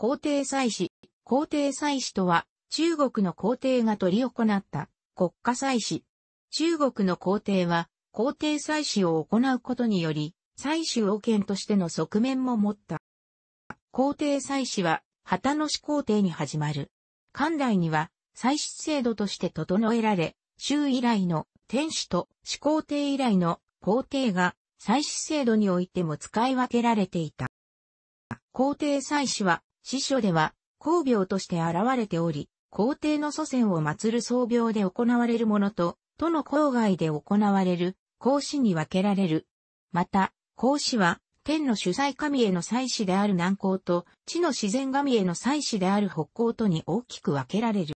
皇帝祭祀。皇帝祭祀とは、中国の皇帝が取り行った国家祭祀。中国の皇帝は、皇帝祭祀を行うことにより、祭祀王権としての側面も持った。皇帝祭祀は、旗の始皇帝に始まる。寛大には、祭祀制度として整えられ、周以来の天使と始皇帝以来の皇帝が祭祀制度においても使い分けられていた。皇帝祭祀は司書では、公廟として現れており、皇帝の祖先を祀る僧廟で行われるものと、都の郊外で行われる、孔子に分けられる。また、孔子は、天の主催神への祭祀である南高と、地の自然神への祭祀である北高とに大きく分けられる。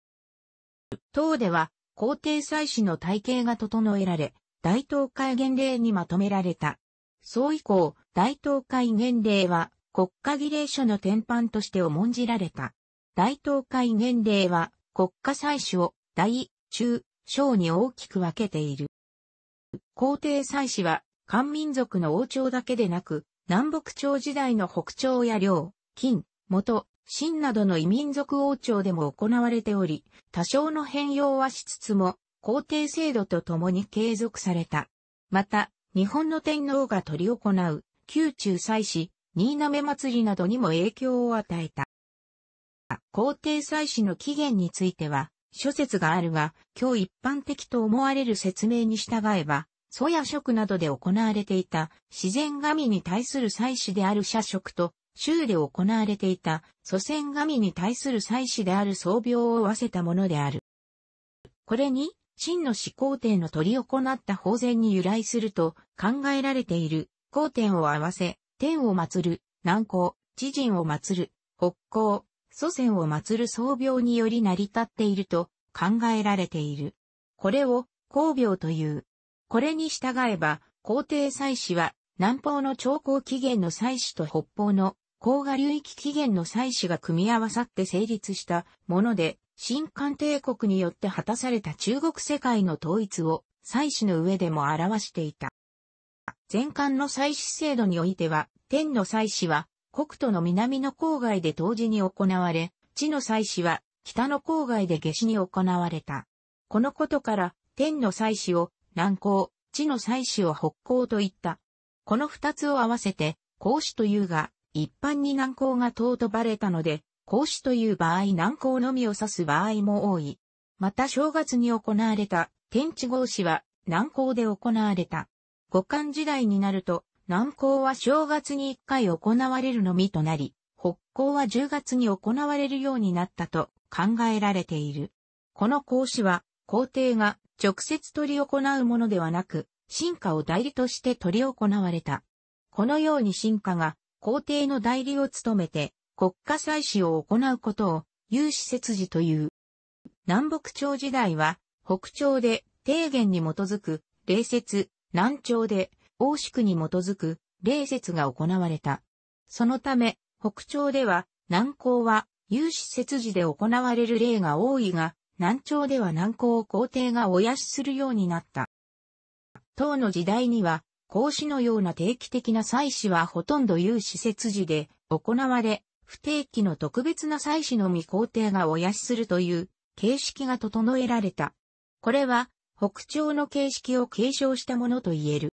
唐では、皇帝祭祀の体系が整えられ、大東海元令にまとめられた。そう以降、大東海元令は、国家儀礼書の典範として重んじられた。大東海元令は国家祭祀を大、中、小に大きく分けている。皇帝祭祀は漢民族の王朝だけでなく、南北朝時代の北朝や領、金、元、清などの異民族王朝でも行われており、多少の変容はしつつも、皇帝制度とともに継続された。また、日本の天皇が執り行う、宮中祭祀、新滑祭りなどにも影響を与えた。皇帝祭祀の起源については、諸説があるが、今日一般的と思われる説明に従えば、祖や職などで行われていた自然神に対する祭祀である社職と、州で行われていた祖先神に対する祭祀である創病を合わせたものである。これに、真の始皇帝の取り行った法然に由来すると考えられている、皇帝を合わせ、天を祀る、南高、知人を祀る、北高、祖先を祀る僧病により成り立っていると考えられている。これを、公病という。これに従えば、皇帝祭祀は、南方の長江起源の祭祀と北方の黄河流域起源の祭祀が組み合わさって成立したもので、新韓帝国によって果たされた中国世界の統一を祭祀の上でも表していた。全館の祭祀制度においては、天の祭祀は、国土の南の郊外で当時に行われ、地の祭祀は、北の郊外で下死に行われた。このことから、天の祭祀を南高、地の祭祀を北高と言った。この二つを合わせて、孔子というが、一般に南高が尊ばれたので、孔子という場合南高のみを指す場合も多い。また正月に行われた、天地合祀は南高で行われた。五冠時代になると、南高は正月に一回行われるのみとなり、北高は10月に行われるようになったと考えられている。この講師は、皇帝が直接取り行うものではなく、進化を代理として取り行われた。このように進化が皇帝の代理を務めて国家祭祀を行うことを有志節事という。南北朝時代は北朝で提言に基づく礼節、南朝で、王宿に基づく、礼節が行われた。そのため、北朝では、南高は、有志節時で行われる例が多いが、南朝では南高を皇帝がおやしするようになった。唐の時代には、孔子のような定期的な祭祀はほとんど有志節時で行われ、不定期の特別な祭祀のみ皇帝がおやしするという形式が整えられた。これは北朝の形式を継承したものと言える。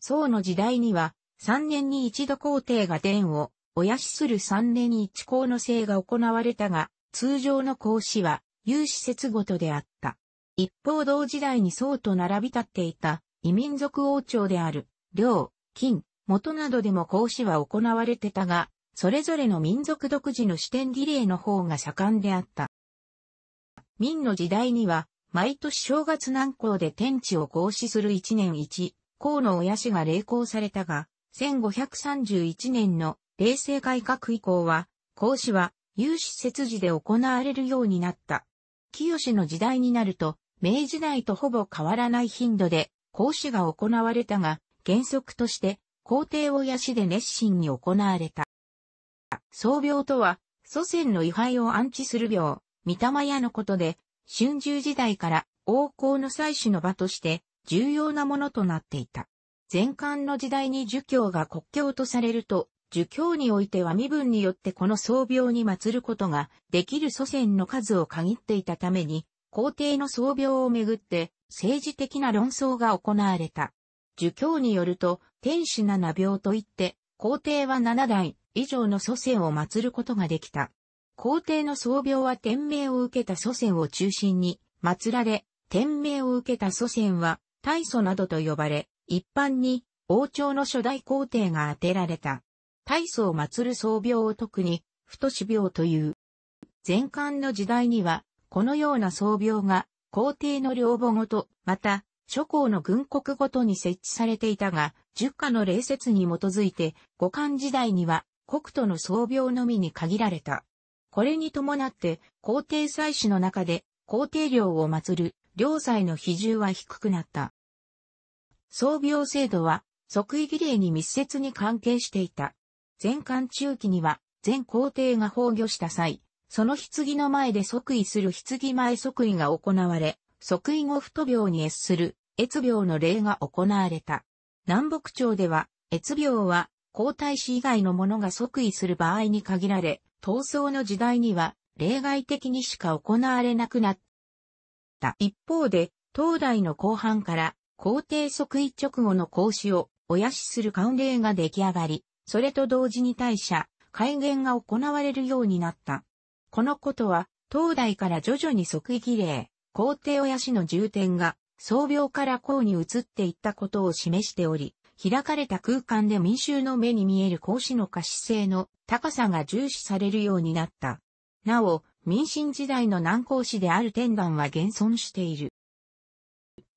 宋の時代には、三年に一度皇帝が伝を、おやしする三年に一皇の制が行われたが、通常の孔子は、有志説ごとであった。一方同時代に宋と並び立っていた、異民族王朝である、領、金、元などでも孔子は行われてたが、それぞれの民族独自の視点儀礼の方が盛んであった。明の時代には、毎年正月南港で天地を行使する一年一、高の親氏が霊行されたが、1531年の霊静改革以降は、孔子は有志設置で行われるようになった。清の時代になると、明治代とほぼ変わらない頻度で、孔子が行われたが、原則として、皇帝を養で熱心に行われた。創病とは、祖先の位牌を安置する病、御霊屋のことで、春秋時代から王侯の祭祀の場として重要なものとなっていた。前漢の時代に儒教が国教とされると、儒教においては身分によってこの僧廟に祀ることができる祖先の数を限っていたために、皇帝の僧廟をめぐって政治的な論争が行われた。儒教によると、天使七病といって、皇帝は七代以上の祖先を祀ることができた。皇帝の僧病は天命を受けた祖先を中心に、祀られ、天命を受けた祖先は、大祖などと呼ばれ、一般に、王朝の初代皇帝が当てられた。大祖を祀る僧病を特に、太子病という。前漢の時代には、このような僧病が、皇帝の領母ごと、また、諸侯の軍国ごとに設置されていたが、十家の礼節に基づいて、五漢時代には、国都の僧病のみに限られた。これに伴って、皇帝祭祀の中で、皇帝領を祀る、領祭の比重は低くなった。装病制度は、即位儀礼に密接に関係していた。前漢中期には、全皇帝が崩御した際、その棺の前で即位する棺前即位が行われ、即位後太病に越する、越病の礼が行われた。南北朝では、越病は、皇太子以外の者が即位する場合に限られ、闘争の時代には例外的にしか行われなくなった。一方で、東大の後半から皇帝即位直後の孔子をおやしする慣例が出来上がり、それと同時に大社、改元が行われるようになった。このことは、東大から徐々に即位儀礼、皇帝親しの重点が、創病から皇に移っていったことを示しており、開かれた空間で民衆の目に見える孔子の可視性の高さが重視されるようになった。なお、民進時代の南孔子である天壇は現存している。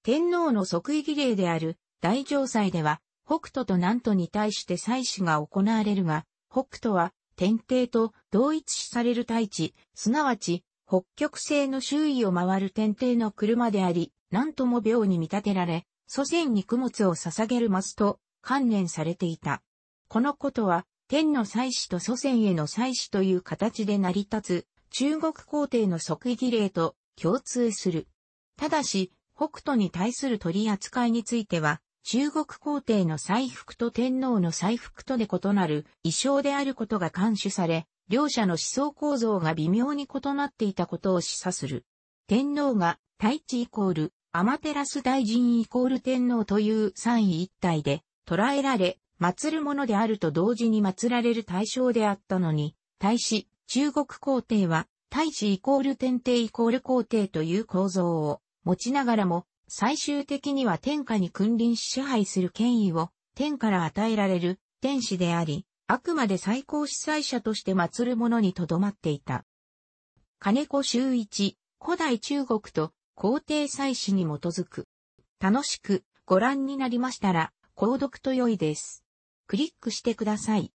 天皇の即位儀礼である大城祭では、北斗と南都に対して祭祀が行われるが、北斗は天帝と同一視される大地、すなわち北極星の周囲を回る天帝の車であり、南斗とも廟に見立てられ、祖先に供物を捧げるマスと観念されていた。このことは、天の祭祀と祖先への祭祀という形で成り立つ、中国皇帝の即位儀礼と共通する。ただし、北斗に対する取り扱いについては、中国皇帝の祭服と天皇の祭服とで異なる衣装であることが監視され、両者の思想構造が微妙に異なっていたことを示唆する。天皇が大地イコールアマテラス大臣イコール天皇という三位一体で捉えられ、祀るものであると同時に祀られる対象であったのに、対し、中国皇帝は、大使イコール天帝イコール皇帝という構造を持ちながらも、最終的には天下に君臨し支配する権威を天から与えられる天使であり、あくまで最高司祭者として祀るものにとどまっていた。金子周一、古代中国と皇帝祭祀に基づく。楽しくご覧になりましたら、購読と良いです。クリックしてください。